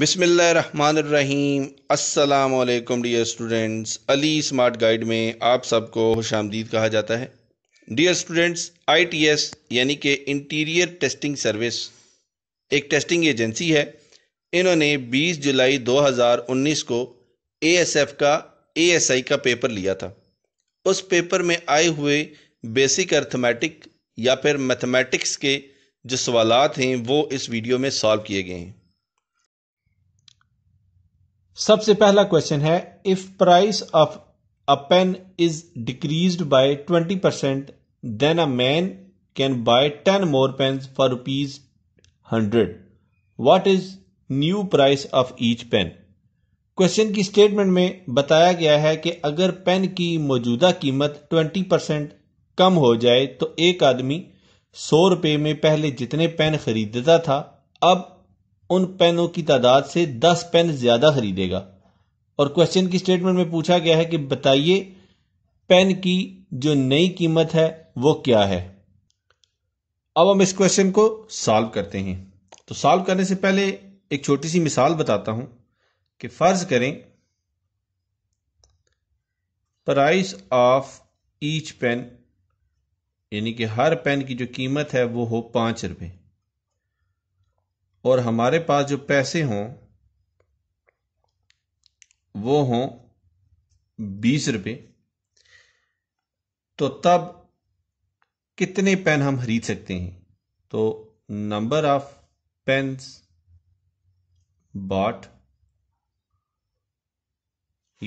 बिसमीम अल्लाम dear students Ali smart guide में आप सबको खुश आमदीद कहा जाता है डियर स्टूडेंट्स आईटीएस यानी कि इंटीरियर टेस्टिंग सर्विस एक टेस्टिंग एजेंसी है इन्होंने 20 जुलाई 2019 को एएसएफ का एएसआई का पेपर लिया था उस पेपर में आए हुए बेसिक अर्थमेटिक या फिर मैथमेटिक्स के जो सवालत हैं वो इस वीडियो में सॉल्व किए गए हैं सबसे पहला क्वेश्चन है if price of a pen is decreases by twenty percent then a man can buy ten more pen for rupees hundred what is new price of each pen question की statement में बताया गया है कि अगर pen की मौजूदा कीमत ट्वेंटी परसेंट कम हो जाए तो एक आदमी सौ रुपए में पहले जितने पेन खरीदता था अब उन पेनों की तादाद से दस पेन ज्यादा खरीदेगा और क्वेश्चन की स्टेटमेंट में पूछा गया है कि बताइए पेन की जो नई कीमत है वो क्या है अब हम इस क्वेश्चन को सॉल्व करते हैं तो सॉल्व करने से पहले एक छोटी सी मिसाल बताता हूं कि फर्ज करें प्राइस ऑफ ईच पेन यानी कि हर पेन की जो कीमत है वो हो पांच रुपए और हमारे पास जो पैसे हों वो हों बीस रुपए तो तब कितने पेन हम खरीद सकते हैं तो नंबर ऑफ पेन्स बॉट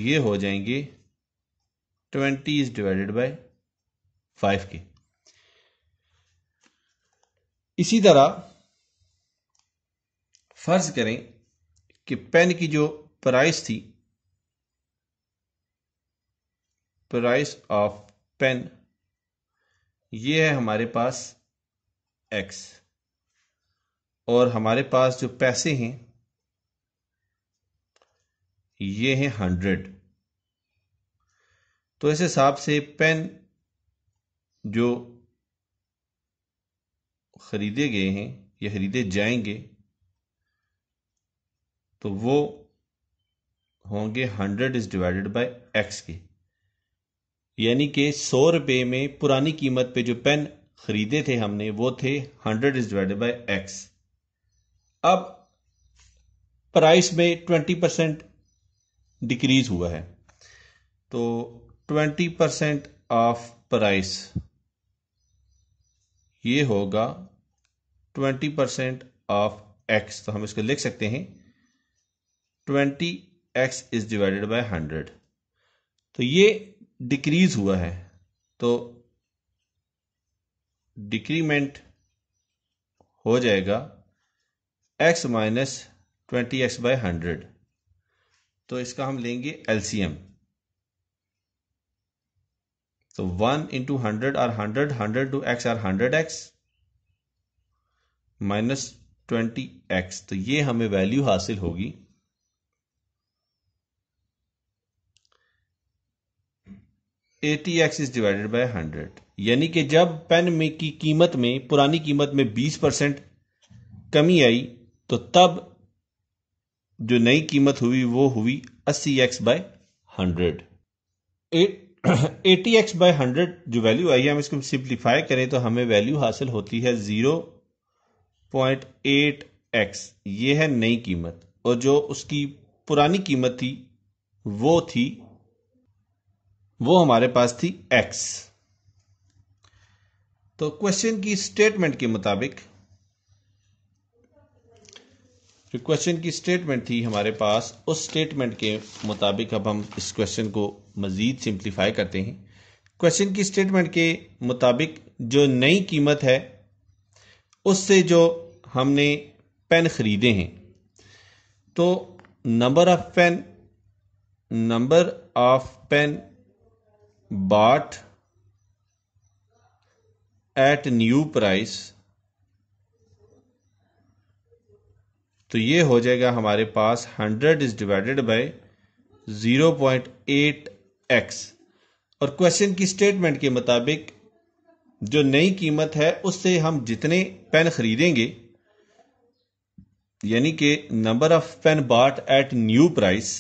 ये हो जाएंगे twenty is divided by five के इसी तरह फ़र्ज़ करें कि पेन की जो प्राइस थी प्राइस ऑफ पेन ये है हमारे पास एक्स और हमारे पास जो पैसे हैं ये हैं हंड्रेड तो इस हिसाब से पेन जो खरीदे गए हैं या खरीदे जाएंगे तो वो होंगे hundred is divided by x के यानी कि सौ रुपए में पुरानी कीमत पे जो पेन खरीदे थे हमने वो थे hundred is divided by x अब प्राइस में ट्वेंटी परसेंट डिक्रीज हुआ है तो ट्वेंटी परसेंट ऑफ प्राइस ये होगा ट्वेंटी परसेंट ऑफ एक्स तो हम इसको लिख सकते हैं twenty x is divided by hundred तो ये डिक्रीज हुआ है तो डिक्रीमेंट हो जाएगा x minus twenty x by hundred तो इसका हम लेंगे एलसीएम तो one into hundred are hundred hundred to x are hundred x minus twenty x तो ये हमें वैल्यू हासिल होगी eighty x is divided by hundred यानी कि जब पेन में की कीमत में पुरानी कीमत में बीस परसेंट कमी आई तो तब जो नई कीमत हुई वो हुई अस्सी x by hundred eighty x by hundred जो वैल्यू आई है हम इसको सिंप्लीफाई करें तो हमें वैल्यू हासिल होती है ज़ीरो पॉइंट एट एक्स ये है नई कीमत और जो उसकी पुरानी कीमत थी वो थी वो हमारे पास थी एक्स तो क्वेश्चन की स्टेटमेंट के मुताबिक जो क्वेश्चन की स्टेटमेंट थी हमारे पास उस स्टेटमेंट के मुताबिक अब हम इस क्वेश्चन को मज़ीद सिंप्लीफाई करते हैं क्वेश्चन की स्टेटमेंट के मुताबिक जो नई कीमत है उससे जो हमने पेन ख़रीदे हैं तो number of pen number of pen bought at new price तो ये हो जाएगा हमारे पास 100 is divided by 0.8x x और क्वेश्चन की स्टेटमेंट के मुताबिक जो नई कीमत है उससे हम जितने पेन खरीदेंगे यानी कि number of pen bought at new price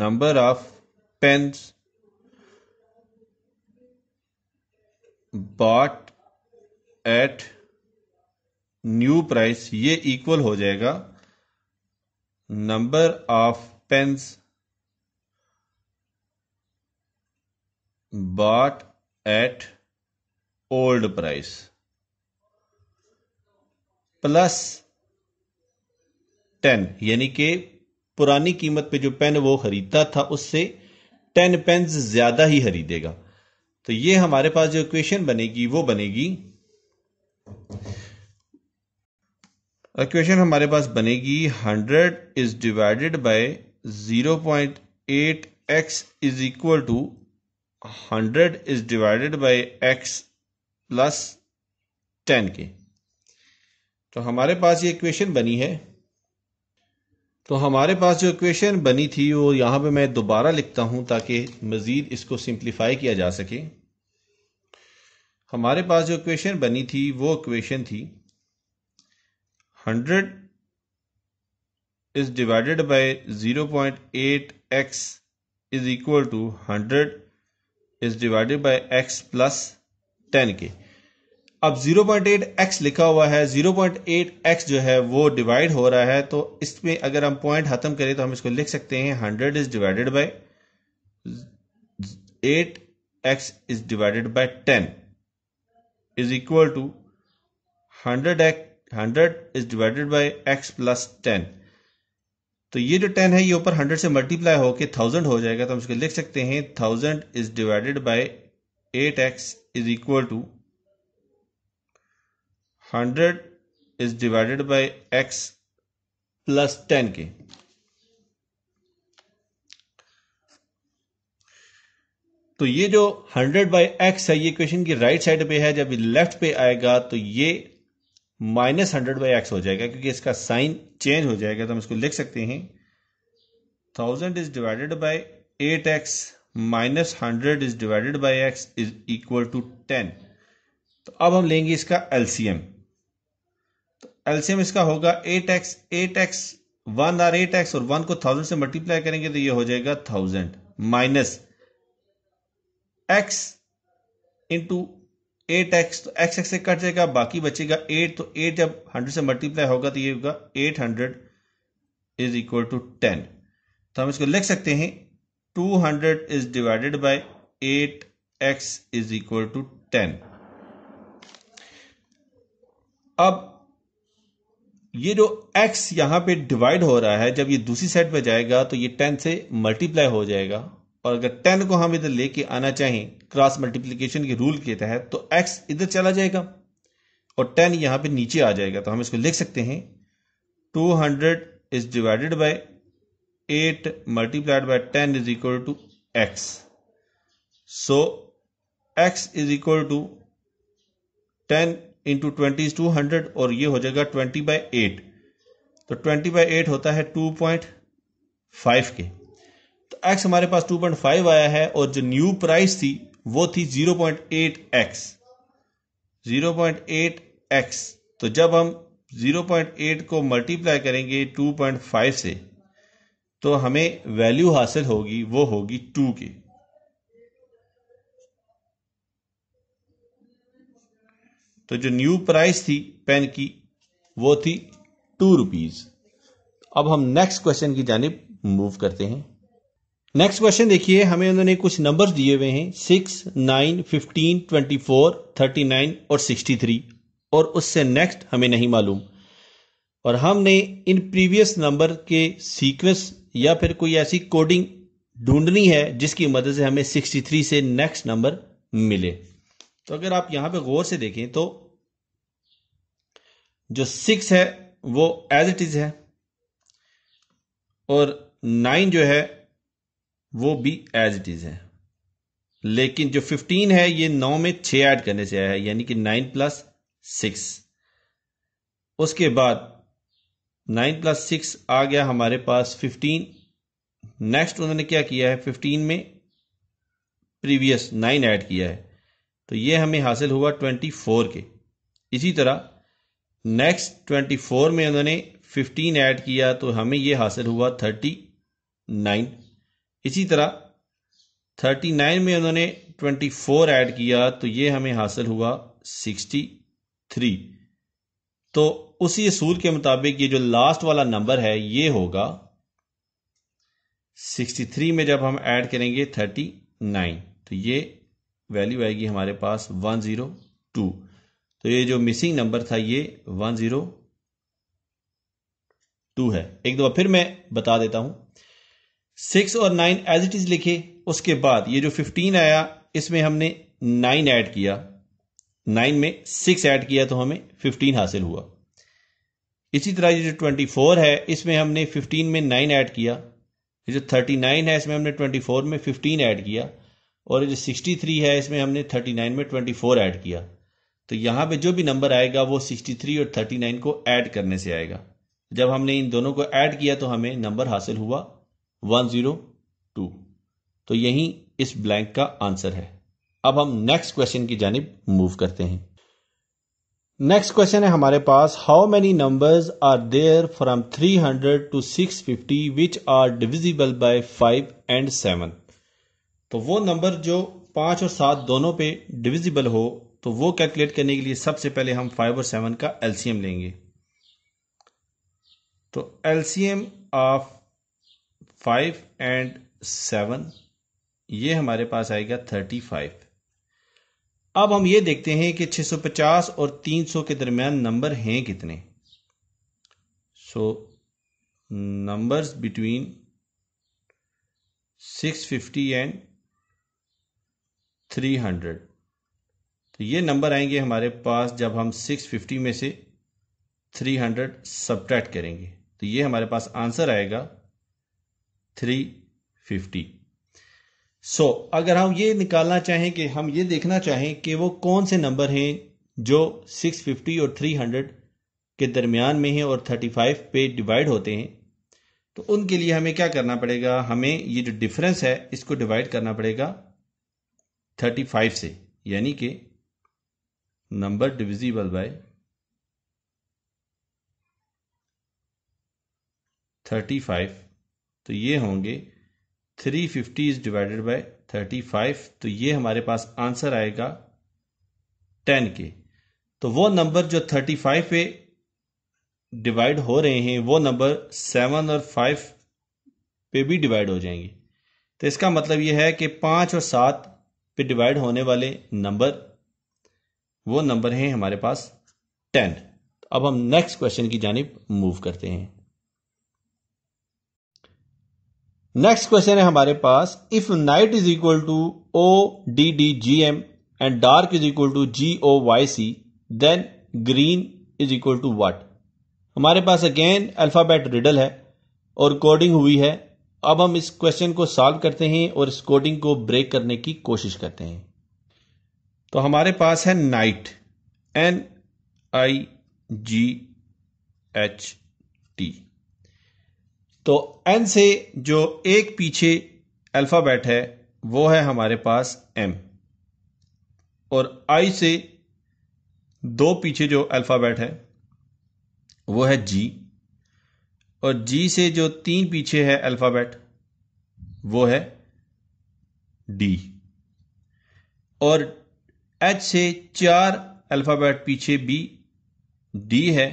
number of pens bought at new price ये इक्वल हो जाएगा number of pens bought at old price plus ten यानी कि पुरानी कीमत पे जो पेन वो खरीदता था उससे टेन पेन ज्यादा ही खरीदेगा तो ये हमारे पास जो इक्वेशन बनेगी वो बनेगी इक्वेशन हमारे पास बनेगी 100 is divided by 0.8 x is equal to hundred is divided by x plus ten के तो हमारे पास ये इक्वेशन बनी है तो हमारे पास जो इक्वेशन बनी थी वो यहां पे मैं दोबारा लिखता हूं ताकि मज़ीद इसको सिंप्लीफाई किया जा सके हमारे पास जो इक्वेशन बनी थी वो इक्वेशन थी hundred is divided by zero point eight x is equal to hundred is divided by x plus ten के अब 0.8x लिखा हुआ है 0.8x जो है वो डिवाइड हो रहा है तो इसमें अगर हम पॉइंट ख़त्म करें तो हम इसको लिख सकते हैं hundred is divided by eight x is divided by ten is equal to hundred x hundred is divided by x plus ten तो ये जो टेन है ये ऊपर हंड्रेड से मल्टीप्लाई होकर थाउजेंड हो जाएगा तो हम इसको लिख सकते हैं thousand is divided by eight x is equal to hundred is divided by x plus ten के तो ये जो हंड्रेड बाई एक्स है ये क्वेश्चन की राइट साइड पे है जब लेफ्ट पे आएगा तो ये माइनस हंड्रेड बाई एक्स हो जाएगा क्योंकि इसका साइन चेंज हो जाएगा तो हम इसको लिख सकते हैं thousand is divided by eight x minus hundred is divided by x is equal to ten तो अब हम लेंगे इसका एलसीएम एल्सियम इसका होगा eight x eight x one are eight x और वन को थाउजेंड से मल्टीप्लाई करेंगे तो ये हो जाएगा thousand minus x into eight x तो एक्स एक्स से कट जाएगा बाकी बचेगा एट तो एट जब हंड्रेड से मल्टीप्लाई होगा तो ये होगा eight hundred is equal to ten तो हम इसको लिख सकते हैं two hundred is divided by eight x is equal to ten अब ये जो x यहां पे डिवाइड हो रहा है जब ये दूसरी साइड में जाएगा तो ये 10 से मल्टीप्लाई हो जाएगा और अगर 10 को हम इधर लेके आना चाहें क्रॉस मल्टीप्लीकेशन के रूल के तहत तो x इधर चला जाएगा और 10 यहां पे नीचे आ जाएगा तो हम इसको लिख सकते हैं 200 is divided by eight multiplied by ten is equal to x so x is equal to ten into twenty two hundred और ये हो जाएगा ट्वेंटी बाई एट तो ट्वेंटी बाई एट होता है टू पॉइंट फाइव के तो एक्स हमारे पास टू पॉइंट फाइव आया है और जो न्यू प्राइस थी वो थी zero point eight x zero point eight x तो जब हम जीरो पॉइंट एट को मल्टीप्लाई करेंगे टू पॉइंट फाइव से तो हमें वैल्यू हासिल होगी वो होगी टू की तो जो न्यू प्राइस थी पेन की वो थी टू रुपीज अब हम नेक्स्ट क्वेश्चन की जानब मूव करते हैं नेक्स्ट क्वेश्चन देखिए हमें उन्होंने कुछ नंबर्स दिए हुए हैं six nine fifteen twenty four thirty nine और सिक्सटी थ्री और उससे नेक्स्ट हमें नहीं मालूम और हमने इन प्रीवियस नंबर के सीक्वेंस या फिर कोई ऐसी कोडिंग ढूंढनी है जिसकी मदद से हमें 63 से नेक्स्ट नंबर मिले तो अगर आप यहां पे गौर से देखें तो जो सिक्स है वो एज इट इज है और नाइन जो है वो भी एज इट इज है लेकिन जो फिफ्टीन है ये नौ में छः ऐड करने से आया है यानी कि नाइन प्लस सिक्स उसके बाद नाइन प्लस सिक्स आ गया हमारे पास फिफ्टीन नेक्स्ट उन्होंने क्या किया है फिफ्टीन में प्रीवियस नाइन ऐड किया है तो ये हमें हासिल हुआ ट्वेंटी फोर के इसी तरह नेक्स्ट ट्वेंटी फोर में उन्होंने फिफ्टीन ऐड किया तो हमें ये हासिल हुआ थर्टी नाइन इसी तरह थर्टी नाइन में उन्होंने ट्वेंटी फोर ऐड किया तो ये हमें हासिल हुआ सिक्सटी थ्री तो उसी असूल के मुताबिक ये जो लास्ट वाला नंबर है ये होगा सिक्सटी थ्री में जब हम ऐड करेंगे थर्टी नाइन तो ये वैल्यू आएगी हमारे पास वन ज़ीरो टू तो ये जो मिसिंग नंबर था ये वन जीरो टू है एक दो फिर मैं बता देता हूं सिक्स और नाइन एज इट इज लिखे उसके बाद ये जो फिफ्टीन आया इसमें हमने नाइन ऐड किया नाइन में सिक्स ऐड किया तो हमें फिफ्टीन हासिल हुआ इसी तरह ये जो ट्वेंटी फोर है इसमें हमने फिफ्टीन में नाइन ऐड किया ये जो थर्टी नाइन है इसमें हमने ट्वेंटी फोर में फिफ्टीन ऐड किया और ये जो सिक्सटी थ्री है इसमें हमने थर्टी नाइन में ट्वेंटी फोर ऐड किया तो यहां पे जो भी नंबर आएगा वो 63 और 39 को ऐड करने से आएगा जब हमने इन दोनों को ऐड किया तो हमें नंबर हासिल हुआ 102 तो यही इस ब्लैंक का आंसर है अब हम नेक्स्ट क्वेश्चन की जानब मूव करते हैं नेक्स्ट क्वेश्चन है हमारे पास how many numbers are there from 300 to fifty which are divisible by five and seven तो वो नंबर जो पांच और सात दोनों पे डिविजिबल हो तो वो कैलकुलेट करने के लिए सबसे पहले हम फाइव और सेवन का एलसीएम लेंगे तो LCM of five and seven ये हमारे पास आएगा थर्टी फाइव अब हम ये देखते हैं कि 650 और 300 के दरमियान नंबर हैं कितने so numbers between 650 and hundred तो ये नंबर आएंगे हमारे पास जब हम 650 में से 300 हंड्रेड करेंगे तो ये हमारे पास आंसर आएगा 350 सो so, अगर हम ये निकालना चाहें कि हम ये देखना चाहें कि वो कौन से नंबर हैं जो 650 और 300 के दरमियान में हैं और 35 पे डिवाइड होते हैं तो उनके लिए हमें क्या करना पड़ेगा हमें ये जो डिफरेंस है इसको डिवाइड करना पड़ेगा 35 से यानी कि डिविजिबल बाय थर्टी 35 तो ये होंगे 350 फिफ्टी इज डिवाइडेड बाय 35 तो ये हमारे पास आंसर आएगा 10 के तो वो नंबर जो 35 पे डिवाइड हो रहे हैं वो नंबर 7 और 5 पे भी डिवाइड हो जाएंगे तो इसका मतलब ये है कि 5 और 7 पे डिवाइड होने वाले नंबर वो नंबर हैं हमारे पास टेन अब हम नेक्स्ट क्वेश्चन की जानब मूव करते हैं नेक्स्ट क्वेश्चन है हमारे पास if night is equal to O D D G M and dark is equal to G O Y C then green is equal to what हमारे पास अगेन अल्फाबेट रिडल है और coding हुई है अब हम इस क्वेश्चन को सॉल्व करते हैं और इस कोडिंग को ब्रेक करने की कोशिश करते हैं तो हमारे पास है night N I G H T तो एन से जो एक पीछे अल्फ़ाबेट है वो है हमारे पास एम और आई से दो पीछे जो अल्फ़ाबेट है वो है जी और जी से जो तीन पीछे है अल्फ़ाबेट वो है डी और एच से चार अल्फ़ाबेट पीछे बी डी है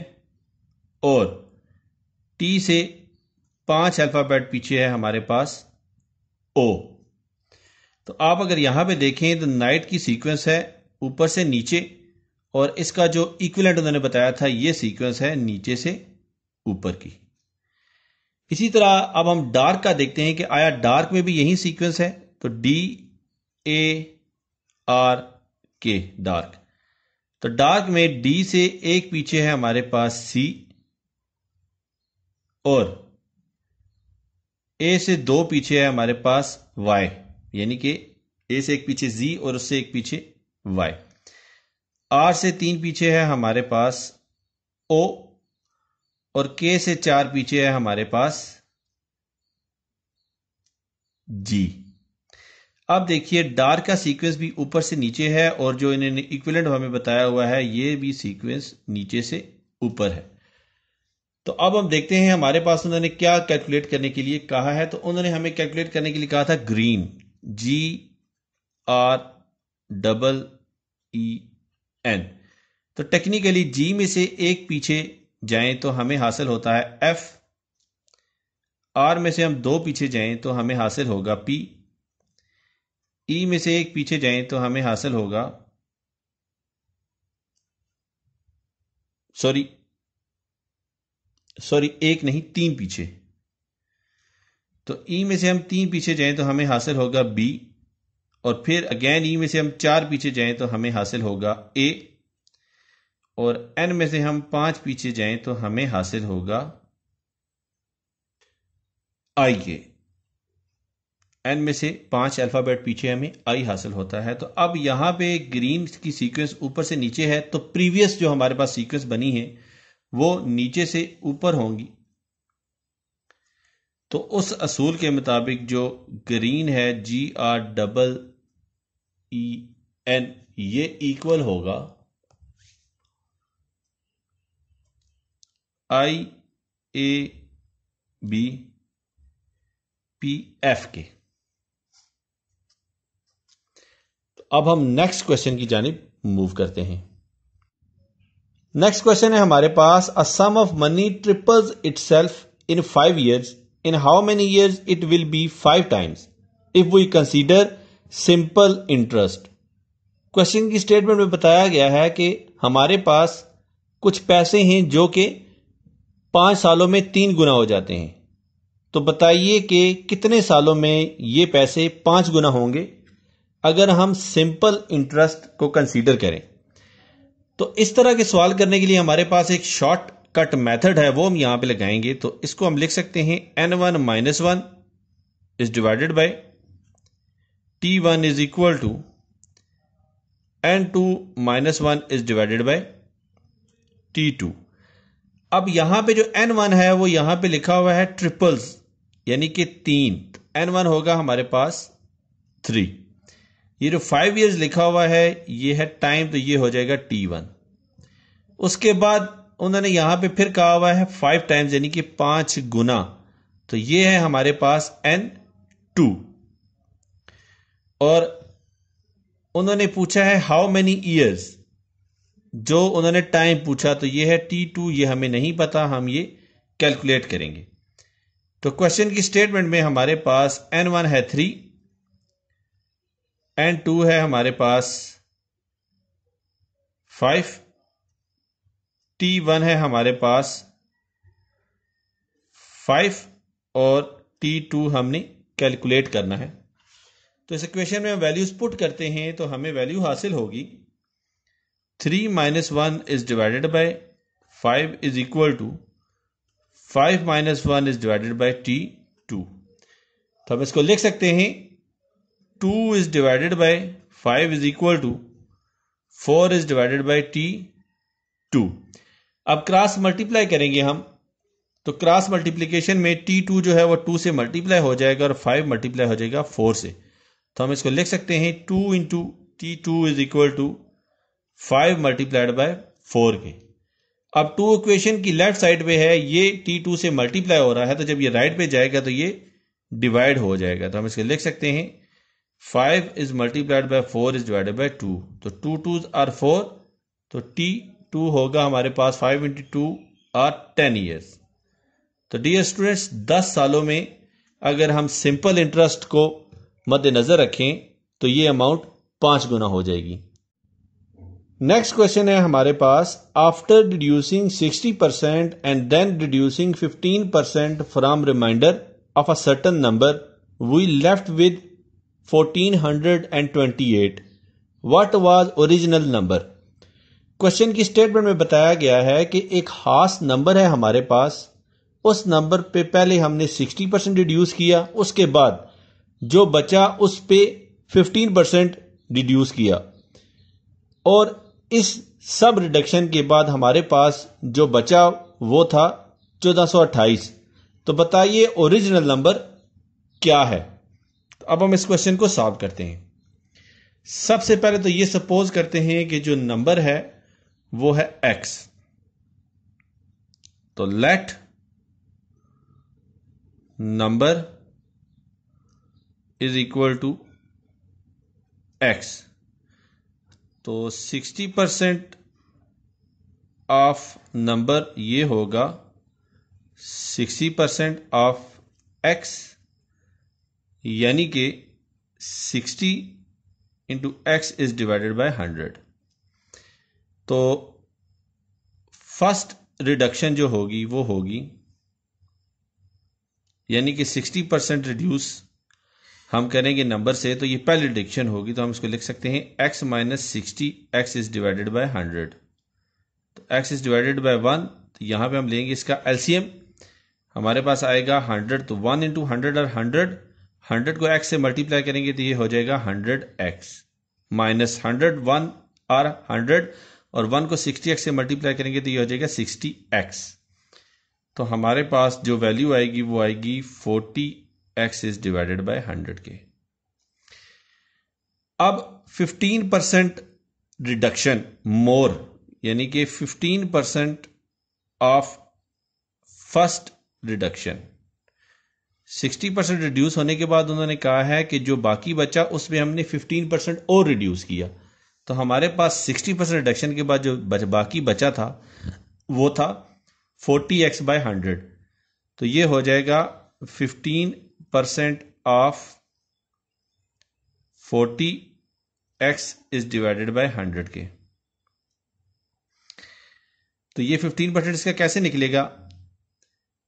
और टी से पांच अल्फ़ाबेट पीछे है हमारे पास ओ तो आप अगर यहां पे देखें तो नाइट की सीक्वेंस है ऊपर से नीचे और इसका जो इक्विलेंट उन्होंने बताया था ये सीक्वेंस है नीचे से ऊपर की इसी तरह अब हम डार्क का देखते हैं कि आया डार्क में भी यही सीक्वेंस है तो D A R K dark तो डार्क में डी से एक पीछे है हमारे पास सी और ए से दो पीछे है हमारे पास वाई यानी कि ए से एक पीछे जी और उससे एक पीछे वाई आर से तीन पीछे है हमारे पास ओ और के से चार पीछे है हमारे पास जी अब देखिए डार का सीक्वेंस भी ऊपर से नीचे है और जो इन्होंने इक्विलेंट हमें बताया हुआ है ये भी सीक्वेंस नीचे से ऊपर है तो अब हम देखते हैं हमारे पास उन्होंने क्या कैलकुलेट करने के लिए कहा है तो उन्होंने हमें कैलकुलेट करने के लिए कहा था green G R double E N तो टेक्निकली जी में से एक पीछे जाएं तो हमें हासिल होता है एफ आर में से हम दो पीछे जाएं तो हमें हासिल होगा पी ई में से एक पीछे जाएं तो हमें हासिल होगा सॉरी सॉरी एक नहीं तीन पीछे तो ई में से हम तीन पीछे जाएं तो हमें हासिल होगा बी और फिर अगेन ई में से हम चार पीछे जाएं तो हमें हासिल होगा ए और एन में से हम पांच पीछे जाएं तो हमें हासिल होगा आई एन में से पांच अल्फ़ाबेट पीछे हमें आई हासिल होता है तो अब यहां पे ग्रीन की सीक्वेंस ऊपर से नीचे है तो प्रीवियस जो हमारे पास सीक्वेंस बनी है वो नीचे से ऊपर होंगी तो उस असूल के मुताबिक जो ग्रीन है G R double E N ये इक्वल होगा I A B P F के अब हम नेक्स्ट क्वेश्चन की जानब मूव करते हैं नेक्स्ट क्वेश्चन है हमारे पास a sum of money triples itself in five years in how many years it will be five times if we consider simple interest question की स्टेटमेंट में बताया गया है कि हमारे पास कुछ पैसे हैं जो कि पांच सालों में तीन गुना हो जाते हैं तो बताइए कि कितने सालों में ये पैसे पांच गुना होंगे अगर हम सिंपल इंटरेस्ट को कंसीडर करें तो इस तरह के सवाल करने के लिए हमारे पास एक शॉर्ट कट मेथड है वो हम यहां पे लगाएंगे तो इसको हम लिख सकते हैं N one minus one is divided by T one is equal to N two minus one is divided by T two अब यहां पे जो एन वन है वो यहां पे लिखा हुआ है ट्रिपल्स यानी कि तीन एन वन होगा हमारे पास थ्री ये जो फाइव ईयर्स लिखा हुआ है ये है टाइम तो ये हो जाएगा टी वन उसके बाद उन्होंने यहां पे फिर कहा हुआ है फाइव टाइम्स यानी कि पांच गुना तो ये है हमारे पास एन टू और उन्होंने पूछा है हाउ मेनी ईयर्स जो उन्होंने टाइम पूछा तो ये है टी टू ये हमें नहीं पता हम ये कैलकुलेट करेंगे तो क्वेश्चन की स्टेटमेंट में हमारे पास एन वन है थ्री एंड टू है हमारे पास फाइव टी वन है हमारे पास फाइव और टी टू हमने कैलकुलेट करना है तो इस इक्वेशन में हम वैल्यूज पुट करते हैं तो हमें वैल्यू हासिल होगी three minus one is divided by five is equal to five minus one is divided by T two तो हम इसको लिख सकते हैं two is divided by five is equal to four is divided by T two अब cross multiply करेंगे हम तो क्रॉस मल्टीप्लीकेशन में टी टू जो है वो टू से मल्टीप्लाई हो जाएगा और फाइव मल्टीप्लाई हो जाएगा फोर से तो हम इसको लिख सकते हैं two into T two is equal to five multiplied by four के अब टू इक्वेशन की लेफ्ट साइड पे है ये टी टू से मल्टीप्लाई हो रहा है तो जब ये राइट right पे जाएगा तो ये डिवाइड हो जाएगा तो हम इसको लिख सकते हैं five is multiplied by four is divided by two तो टू टू आर फोर तो टी टू होगा हमारे पास five into two are ten years तो डियर स्टूडेंट्स दस सालों में अगर हम सिंपल इंटरेस्ट को मद्देनजर रखें तो ये अमाउंट पांच गुना हो जाएगी नेक्स्ट क्वेश्चन है हमारे पास after deducing sixty percent and then deducing fifteen percent from remainder of a certain number we left with 1428 what was original number question की स्टेटमेंट में बताया गया है कि एक खास नंबर है हमारे पास उस नंबर पे पहले हमने 60 परसेंट डिड्यूस किया उसके बाद जो बचा उस पे 15 परसेंट डिड्यूस किया और इस सब रिडक्शन के बाद हमारे पास जो बचा वो था 1428 तो बताइए ओरिजिनल नंबर क्या है अब हम इस क्वेश्चन को सॉल्व करते हैं सबसे पहले तो ये सपोज करते हैं कि जो नंबर है वो है एक्स तो let number is equal to x तो 60 परसेंट ऑफ नंबर ये होगा 60 परसेंट ऑफ एक्स यानी कि 60 into x is divided by 100 तो फर्स्ट रिडक्शन जो होगी वो होगी यानी कि 60 परसेंट रिड्यूस हम करेंगे नंबर से तो ये पहली रिडक्शन होगी तो हम इसको लिख सकते हैं x minus sixty x is divided by hundred तो x is divided by one तो यहां पे हम लेंगे इसका एलसीएम हमारे पास आएगा हंड्रेड तो वन इंटू हंड्रेड और हंड्रेड हंड्रेड को एक्स से मल्टीप्लाई करेंगे तो ये हो जाएगा hundred x minus hundred one are hundred और वन को सिक्सटी एक्स से मल्टीप्लाई करेंगे तो ये हो जाएगा सिक्सटी एक्स तो हमारे पास जो वैल्यू आएगी वो आएगी forty x is divided by hundred के अब फिफ्टीन परसेंट रिडक्शन मोर यानी कि fifteen percent of first reduction sixty percent reduce होने के बाद उन्होंने कहा है कि जो बाकी बचा उसमें हमने फिफ्टीन परसेंट और रिड्यूस किया तो हमारे पास सिक्सटी परसेंट रिडक्शन के बाद जो बच, बाकी बचा था वो था फोर्टी एक्स बाय हंड्रेड तो ये हो जाएगा fifteen percent of forty x is divided by hundred के तो ये फिफ्टीन परसेंट इसका कैसे निकलेगा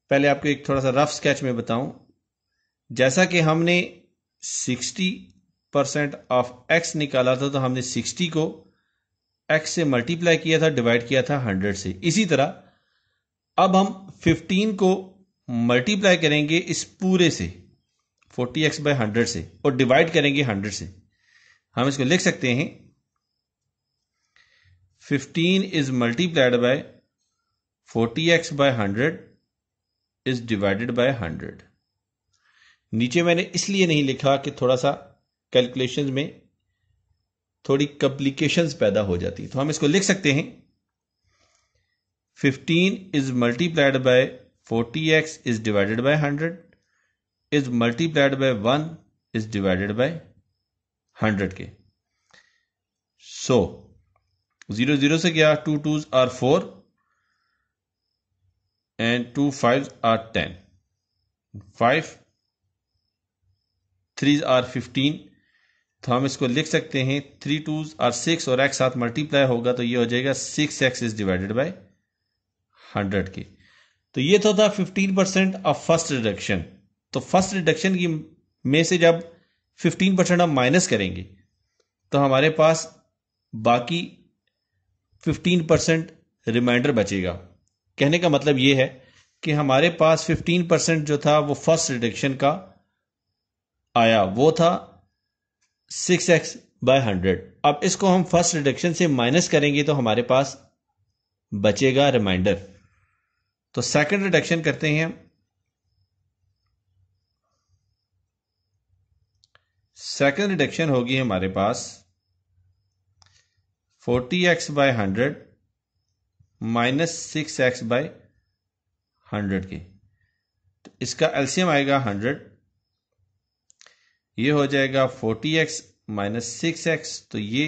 पहले आपको एक थोड़ा सा रफ स्केच में बताऊं जैसा कि हमने 60 परसेंट ऑफ एक्स निकाला था तो हमने 60 को एक्स से मल्टीप्लाई किया था डिवाइड किया था 100 से इसी तरह अब हम 15 को मल्टीप्लाई करेंगे इस पूरे से 40x एक्स बाय हंड्रेड से और डिवाइड करेंगे 100 से हम इसको लिख सकते हैं 15 is multiplied by 40x x by hundred is divided by hundred नीचे मैंने इसलिए नहीं लिखा कि थोड़ा सा कैलकुलेशन में थोड़ी कंप्लीकेशन पैदा हो जाती तो हम इसको लिख सकते हैं fifteen is multiplied by forty x is divided by hundred is multiplied by one is divided by hundred के सो जीरो जीरो से गया two twos are four and two five are ten five threes are fifteen तो हम इसको लिख सकते हैं three twos are six और एक्स साथ मल्टीप्लाई होगा तो ये हो जाएगा six x is divided by hundred के तो ये तो था fifteen percent of first reduction तो फर्स्ट रिडक्शन की में से जब फिफ्टीन परसेंट हम माइनस करेंगे तो हमारे पास बाकी फिफ्टीन परसेंट रिमाइंडर बचेगा कहने का मतलब ये है कि हमारे पास फिफ्टीन परसेंट जो था वो फर्स्ट रिडक्शन का आया वो था सिक्स एक्स बाय हंड्रेड अब इसको हम फर्स्ट रिडक्शन से माइनस करेंगे तो हमारे पास बचेगा रिमाइंडर तो सेकंड रिडक्शन करते हैं हम सेकंड रिडक्शन होगी हमारे पास forty x by hundred minus six x by hundred की तो इसका एल्सियम आएगा हंड्रेड ये हो जाएगा forty x minus six x तो ये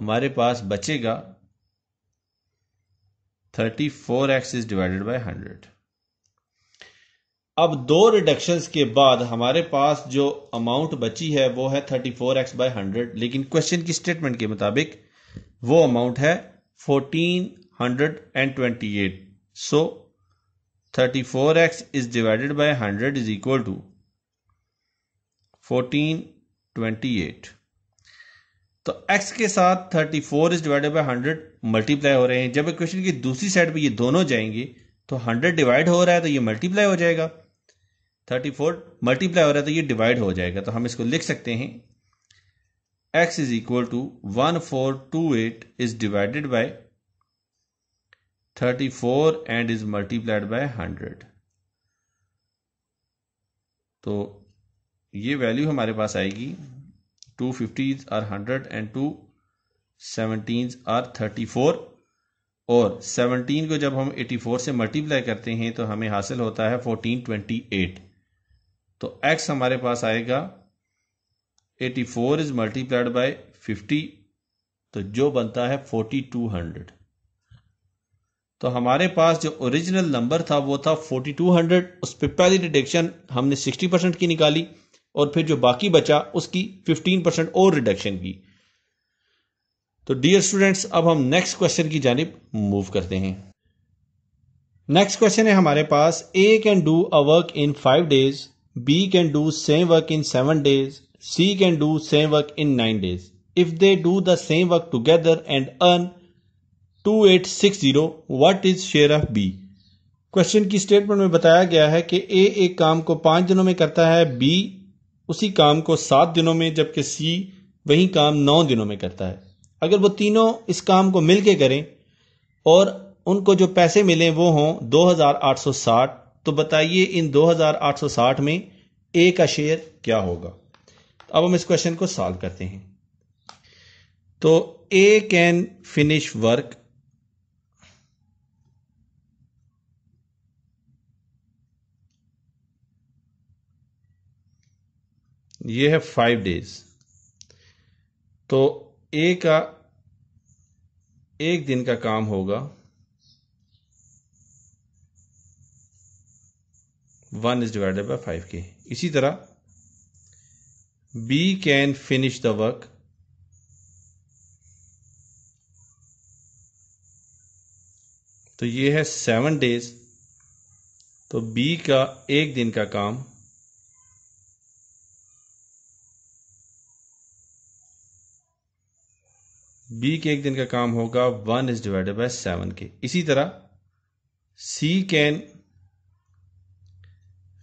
हमारे पास बचेगा thirty four x is divided by hundred अब दो रिडक्शन के बाद हमारे पास जो अमाउंट बची है वो है thirty four x by hundred लेकिन क्वेश्चन की स्टेटमेंट के मुताबिक वो अमाउंट है fourteen hundred and twenty eight so thirty four x is divided by hundred is equal to fourteen twenty eight तो x के साथ 34 is divided by hundred multiply हो रहे हैं जब इक्वेशन की दूसरी साइड पे ये दोनों जाएंगे तो 100 डिवाइड हो रहा है तो ये मल्टीप्लाई हो जाएगा 34 मल्टीप्लाई हो रहा है तो ये डिवाइड हो जाएगा तो हम इसको लिख सकते हैं x is equal to one four two eight is divided by 34 and is multiplied by 100 तो ये वैल्यू हमारे पास आएगी two fifties are hundred and two seventeen are thirty four और सेवनटीन को जब हम एटी फोर से मल्टीप्लाई करते हैं तो हमें हासिल होता है फोर्टीन ट्वेंटी एट तो एक्स हमारे पास आएगा eighty four is multiplied by fifty तो जो बनता है फोर्टी टू हंड्रेड तो हमारे पास जो ओरिजिनल नंबर था वो था फोर्टी टू हंड्रेड उस पर पहली डिडक्शन हमने सिक्सटी परसेंट की निकाली और फिर जो बाकी बचा उसकी 15 परसेंट और रिडक्शन की तो डियर स्टूडेंट्स अब हम नेक्स्ट क्वेश्चन की जानब मूव करते हैं नेक्स्ट क्वेश्चन है हमारे पास A can do a work in five days B can do same work in seven days C can do same work in nine days if they do the same work together and earn two eight six zero what is share of B question की statement में बताया गया है कि ए एक काम को पांच दिनों में करता है बी उसी काम को सात दिनों में जबकि सी वही काम नौ दिनों में करता है अगर वो तीनों इस काम को मिल करें और उनको जो पैसे मिले वो हों 2860 तो बताइए इन 2860 में ए का शेयर क्या होगा अब हम इस क्वेश्चन को सॉल्व करते हैं तो ए कैन फिनिश वर्क ये है फाइव डेज तो ए का एक दिन का काम होगा one is divided by five के इसी तरह B can finish the work तो ये है सेवन डेज तो बी का एक दिन का काम बी के एक दिन का काम होगा one is divided by seven के इसी तरह सी कैन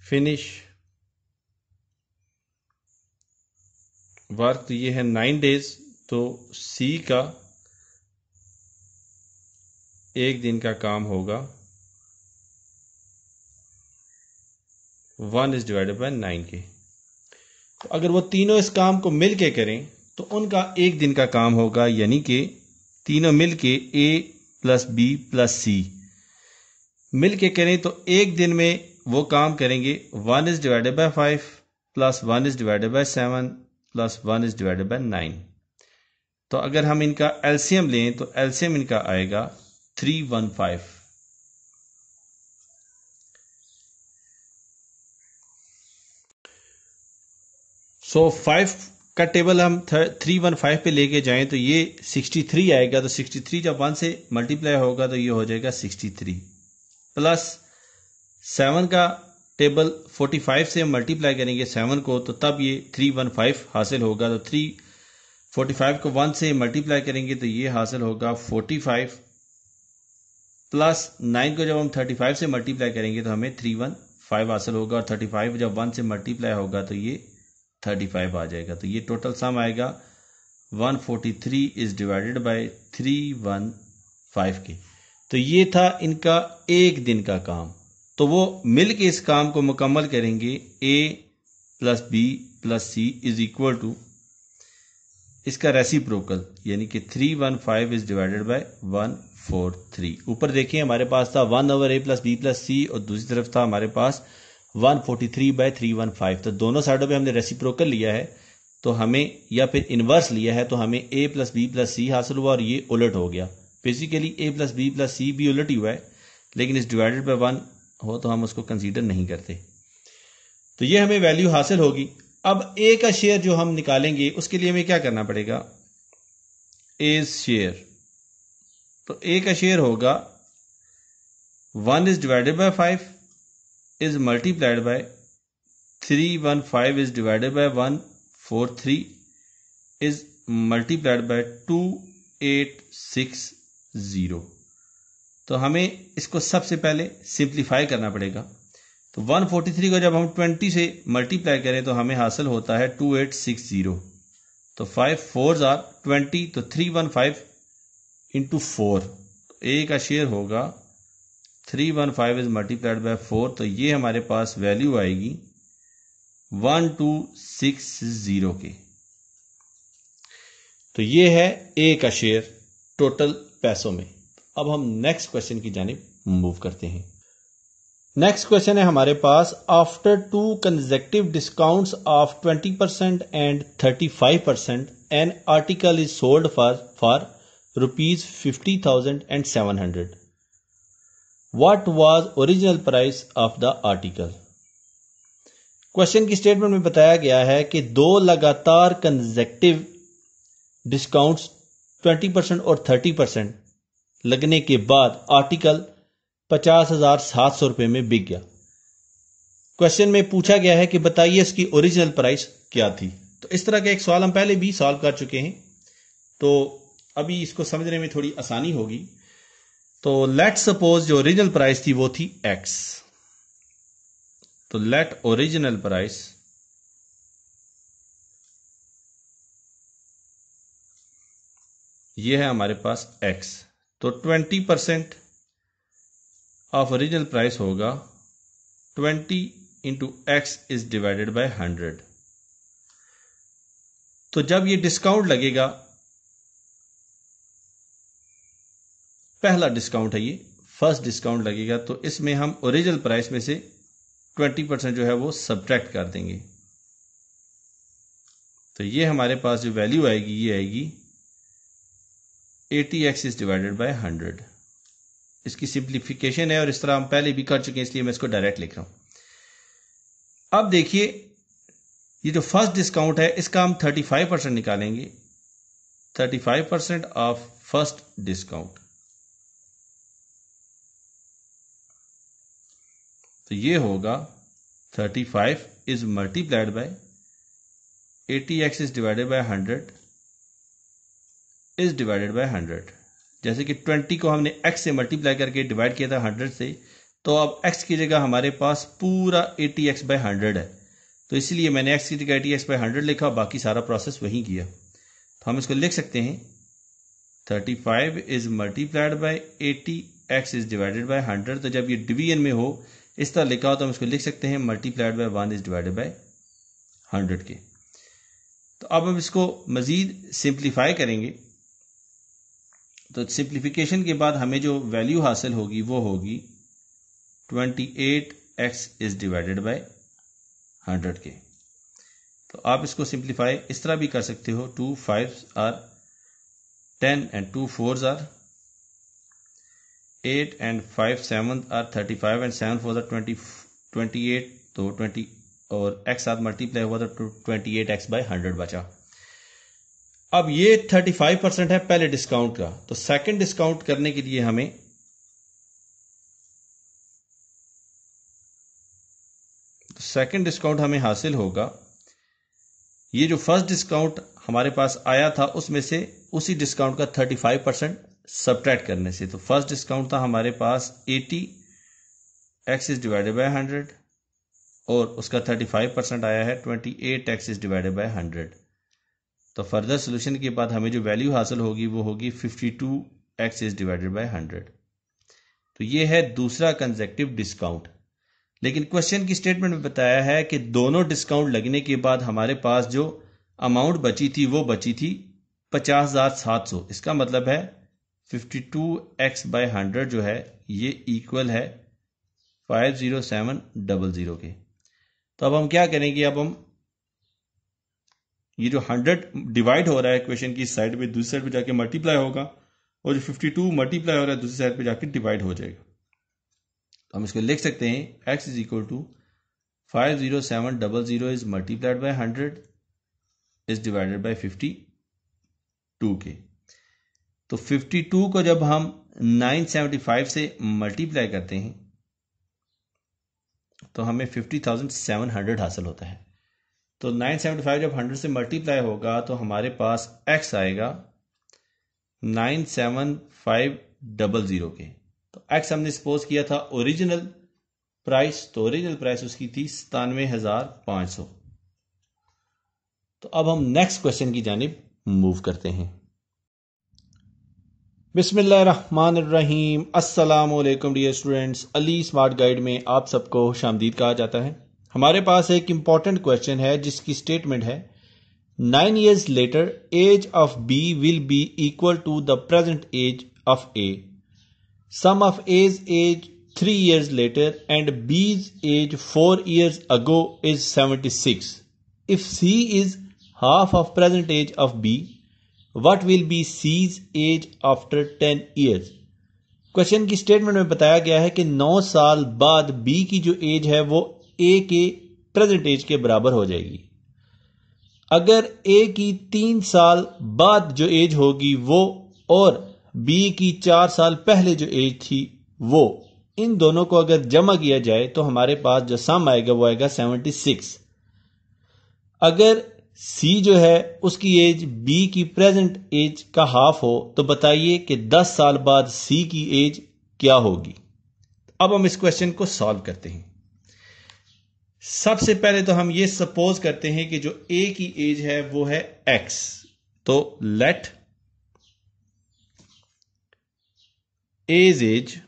फिनिश वर्क तो ये है नाइन डेज तो सी का एक दिन का काम होगा one is divided by nine के तो अगर वो तीनों इस काम को मिलके करें तो उनका एक दिन का काम होगा यानी कि तीनों मिल के A plus B plus C मिल के करें तो एक दिन में वो काम करेंगे one is divided by five plus one is divided by seven plus one is divided by nine तो अगर हम इनका एल्सियम लें तो एल्सियम इनका आएगा three one five so five का टेबल हम थ्री वन फाइव पे लेके जाएं तो ये सिक्सटी थ्री आएगा तो सिक्सटी थ्री जब वन से मल्टीप्लाई होगा तो ये हो जाएगा सिक्सटी थ्री प्लस सेवन का टेबल फोर्टी फाइव से हम मल्टीप्लाई करेंगे सेवन को तो तब ये थ्री वन फाइव हासिल होगा तो थ्री फोर्टी फाइव को वन से मल्टीप्लाई करेंगे तो ये हासिल होगा फोर्टी फाइव प्लस नाइन को जब हम थर्टी फाइव से मल्टीप्लाई करेंगे तो हमें थ्री वन फाइव हासिल होगा और थर्टी फाइव जब वन से मल्टीप्लाई होगा तो ये थर्टी फाइव आ जाएगा तो ये टोटल सम आएगा one forty three is divided by three one five के तो ये था इनका एक दिन का काम तो वो मिल के इस काम को मुकम्मल करेंगे A plus B plus C is equal to इसका रेसिप्रोकल यानी कि three one five is divided by one four three ऊपर देखिए हमारे पास था one over A plus B plus C और दूसरी तरफ था हमारे पास one forty three by three one five तो दोनों साइडों पे हमने रेसिप्रोकल लिया है तो हमें या फिर इनवर्स लिया है तो हमें A plus B plus C हासिल हुआ और ये उलट हो गया basically A plus B plus C भी उलट ही हुआ है लेकिन इस डिवाइडेड बाय वन हो तो हम उसको कंसीडर नहीं करते तो ये हमें वैल्यू हासिल होगी अब ए का शेयर जो हम निकालेंगे उसके लिए हमें क्या करना पड़ेगा ए शेयर तो ए का शेयर होगा one is divided by five is multiplied by three one five is divided by one four three is multiplied by two eight six zero तो हमें इसको सबसे पहले सिंप्लीफाई करना पड़ेगा तो 143 को जब हम 20 से मल्टीप्लाई करें तो हमें हासिल होता है 2860 तो 5 फोर आर 20 तो 315 one five into four A का शेयर होगा three one five is multiplied by four तो ये हमारे पास वैल्यू आएगी वन टू सिक्स जीरो के तो ये है ए का शेयर टोटल पैसों में अब हम नेक्स्ट क्वेश्चन की जानब मूव करते हैं नेक्स्ट क्वेश्चन है हमारे पास after two consecutive discounts of twenty percent and thirty five percent an article is sold for for rupees fifty thousand and seven hundred what was original price of the article question की statement में बताया गया है कि दो लगातार conjunctive discounts 20 percent और 30 percent लगने के बाद आर्टिकल पचास हजार सात सौ रुपए में बिक गया क्वेश्चन में पूछा गया है कि बताइए इसकी ओरिजिनल प्राइस क्या थी तो इस तरह का एक सवाल हम पहले भी सॉल्व कर चुके हैं तो अभी इसको समझने में थोड़ी आसानी होगी तो लेट सपोज जो ओरिजिनल प्राइस थी वो थी एक्स तो लेट ओरिजिनल प्राइस ये है हमारे पास एक्स तो twenty percent of original price होगा twenty into x is divided by hundred तो जब ये डिस्काउंट लगेगा पहला डिस्काउंट है ये फर्स्ट डिस्काउंट लगेगा तो इसमें हम ओरिजिनल प्राइस में से 20 परसेंट जो है वो सब्ट्रैक्ट कर देंगे तो ये हमारे पास जो वैल्यू आएगी ये आएगी eighty x is divided by hundred इसकी सिंप्लीफिकेशन है और इस तरह हम पहले भी कर चुके हैं इसलिए मैं इसको डायरेक्ट लिख रहा हूं अब देखिए ये जो फर्स्ट डिस्काउंट है इसका हम थर्टी फाइव परसेंट निकालेंगे thirty five percent of first discount तो ये होगा thirty five is multiplied by eighty x is divided by hundred is divided by hundred जैसे कि ट्वेंटी को हमने एक्स से मल्टीप्लाई करके डिवाइड किया था हंड्रेड से तो अब एक्स की जगह हमारे पास पूरा एटी एक्स बाय हंड्रेड है तो इसलिए मैंने एक्स की जगह एटी एक्स बाय हंड्रेड लिखा बाकी सारा प्रोसेस वही किया तो हम इसको लिख सकते हैं thirty five is multiplied by eighty x is divided by hundred तो जब ये डिवीजन में हो इस तरह लिखा हो तो हम इसको लिख सकते हैं multiplied by one is divided by hundred के तो अब हम इसको मज़ीद सिंप्लीफाई करेंगे तो सिंप्लीफिकेशन के बाद हमें जो वैल्यू हासिल होगी वो होगी twenty eight x is divided by hundred के तो आप इसको सिंप्लीफाई इस तरह भी कर सकते हो two five are ten and two four are eight and five seven are thirty five and seven four twenty twenty eight तो ट्वेंटी और एक्स साथ मल्टीप्लाई हुआ था twenty eight x by hundred बचा अब ये थर्टी फाइव परसेंट है पहले डिस्काउंट का तो सेकंड डिस्काउंट करने के लिए हमें सेकंड डिस्काउंट हमें हासिल होगा ये जो फर्स्ट डिस्काउंट हमारे पास आया था उसमें से उसी डिस्काउंट का थर्टी फाइव परसेंट सब्ट्रैक्ट करने से तो फर्स्ट डिस्काउंट था हमारे पास eighty x is divided by hundred और उसका थर्टी फाइव परसेंट आया है 28 eight x is divided by 100 तो फर्दर सोल्यूशन के बाद हमें जो वैल्यू हासिल होगी वो होगी fifty two x is divided by hundred तो ये है दूसरा कंजेक्टिव डिस्काउंट लेकिन क्वेश्चन की स्टेटमेंट में बताया है कि दोनों डिस्काउंट लगने के बाद हमारे पास जो अमाउंट बची थी वो बची थी पचास हजार सात सौ इसका मतलब है fifty two x by hundred जो है ये इक्वल है five zero seven double zero के तो अब हम क्या करेंगे अब हम ये जो हंड्रेड डिवाइड हो रहा है इक्वेशन की साइड पे दूसरी साइड पे जाके मल्टीप्लाई होगा और जो फिफ्टी टू मल्टीप्लाई हो रहा है दूसरी साइड पे जाके डिवाइड हो जाएगा तो हम इसको लिख सकते हैं x is equal to five zero seven double zero is multiplied by hundred is divided by fifty two के तो 52 को जब हम 975 से मल्टीप्लाई करते हैं तो हमें 50,700 हासिल होता है तो 975 जब 100 से मल्टीप्लाई होगा तो हमारे पास एक्स आएगा 97500 के तो एक्स हमने सपोज किया था ओरिजिनल प्राइस तो ओरिजिनल प्राइस उसकी थी सतानवे हजार पांच सौ तो अब हम नेक्स्ट क्वेश्चन की जानब मूव करते हैं बिसमीम वालेकुम dear students Ali smart guide में आप सबको शामदीद कहा जाता है हमारे पास एक इम्पॉर्टेंट क्वेश्चन है जिसकी स्टेटमेंट है nine years later age of B will be equal to the present age of A sum of A's age three years later and B's age four years ago is seventy six if C is half of present age of B what will be C's age after ten years question की statement में बताया गया है कि नौ साल बाद B की जो एज है वो ए के प्रेजेंट एज के बराबर हो जाएगी अगर ए की तीन साल बाद जो एज होगी वो और बी की चार साल पहले जो एज थी वो इन दोनों को अगर जमा किया जाए तो हमारे पास जो सम आएगा वो आएगा सेवेंटी सिक्स अगर सी जो है उसकी एज बी की प्रेजेंट एज का हाफ हो तो बताइए कि 10 साल बाद सी की एज क्या होगी अब हम इस क्वेश्चन को सॉल्व करते हैं सबसे पहले तो हम ये सपोज करते हैं कि जो ए की एज है वो है एक्स तो let A's age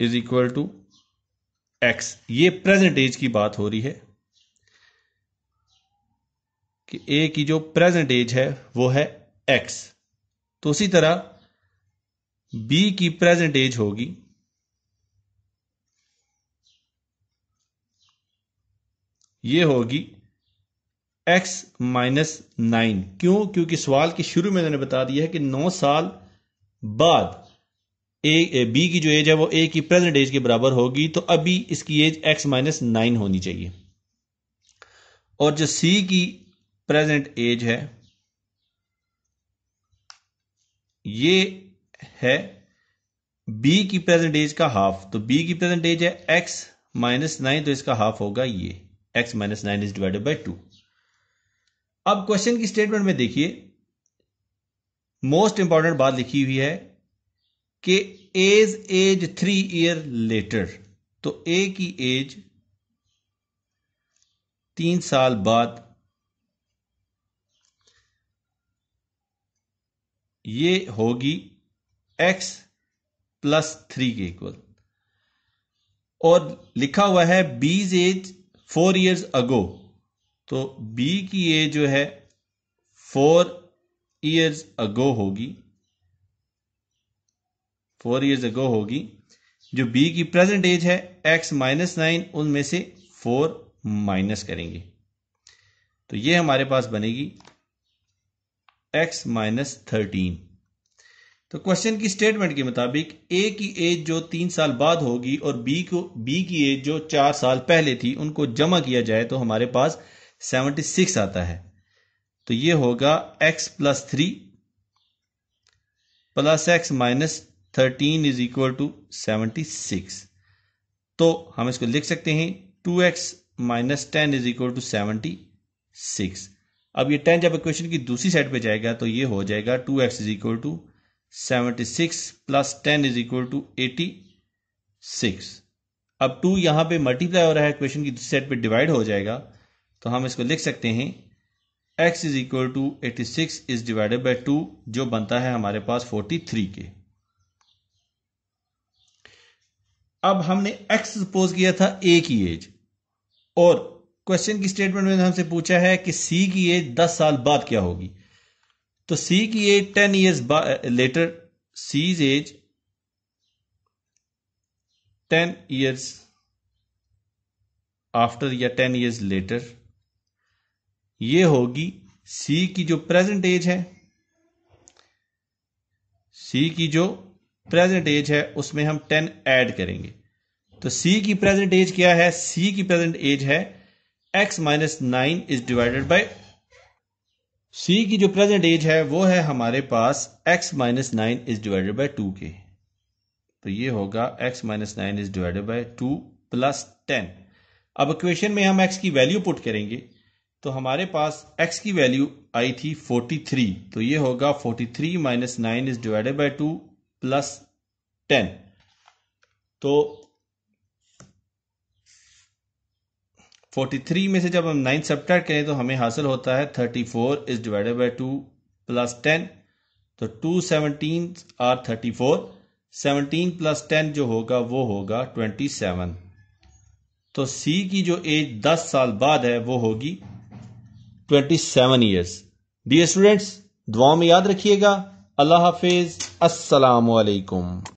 is equal to x ये प्रेजेंट एज की बात हो रही है कि ए की जो प्रेजेंट एज है वो है एक्स तो उसी तरह बी की प्रेजेंट एज होगी ये होगी एक्स माइनस नाइन क्यों क्योंकि सवाल के शुरू में मैंने बता दिया है कि नौ साल बाद ए बी की जो एज है वो ए की प्रेजेंट एज के बराबर होगी तो अभी इसकी एज एक्स माइनस नाइन होनी चाहिए और जो सी की प्रेजेंट एज है ये है बी की प्रेजेंट एज का हाफ तो बी की प्रेजेंट एज है एक्स माइनस नाइन तो इसका हाफ होगा ये x minus nine is divided by two अब क्वेश्चन की स्टेटमेंट में देखिए मोस्ट इंपॉर्टेंट बात लिखी हुई है कि A's age three year later तो ए की एज तीन साल बाद ये होगी एक्स प्लस थ्री के इक्वल और लिखा हुआ है बीज एज फोर ईयर्स अगो तो बी की एज जो है फोर ईयर्स अगो होगी फोर ईयर्स अगो होगी जो बी की प्रेजेंट एज है एक्स माइनस नाइन उनमें से फोर माइनस करेंगे तो ये हमारे पास बनेगी एक्स माइनस थर्टीन तो क्वेश्चन की स्टेटमेंट के मुताबिक ए की एज जो तीन साल बाद होगी और बी को बी की एज जो चार साल पहले थी उनको जमा किया जाए तो हमारे पास सेवेंटी सिक्स आता है तो ये होगा x plus three plus x minus thirteen is equal to seventy six तो हम इसको लिख सकते हैं two x minus ten is equal to seventy six अब ये टेन जब इक्वेशन की दूसरी साइड पे जाएगा तो ये हो जाएगा two x is equal to seventy six plus ten is equal to eighty six अब टू यहां पे मल्टीप्लाई हो रहा है इक्वेशन की दूसरी साइड पे डिवाइड हो जाएगा तो हम इसको लिख सकते हैं x is equal to eighty six is divided by two जो बनता है हमारे पास फोर्टी थ्री के अब हमने एक्स सपोज किया था ए की एज और क्वेश्चन की स्टेटमेंट में हमसे पूछा है कि सी की एज दस साल बाद क्या होगी तो सी की age ten years later C's age ten years after या टेन ईयर्स लेटर ये होगी सी की जो प्रेजेंट एज है सी की जो प्रेजेंट एज है उसमें हम टेन ऐड करेंगे तो सी की प्रेजेंट एज क्या है सी की प्रेजेंट एज है x minus nine is divided by C की जो प्रेजेंट एज है वो है हमारे पास x minus nine is divided by two के तो ये होगा x minus nine is divided by two plus ten अब इक्वेशन में हम एक्स की वैल्यू पुट करेंगे तो हमारे पास एक्स की वैल्यू आई थी 43 तो ये होगा 43 three minus nine is divided by two plus ten तो 43 में से जब हम 9 सब्ट्रैक्ट करें तो हमें हासिल होता है 34 four is divided by two plus ten तो two seventeen are thirty four seventeen plus ten जो होगा वो होगा ट्वेंटी सेवन तो सी की जो एज दस साल बाद है वो होगी twenty seven years dear students दुआ में याद रखिएगा الله حافظ السلام علیکم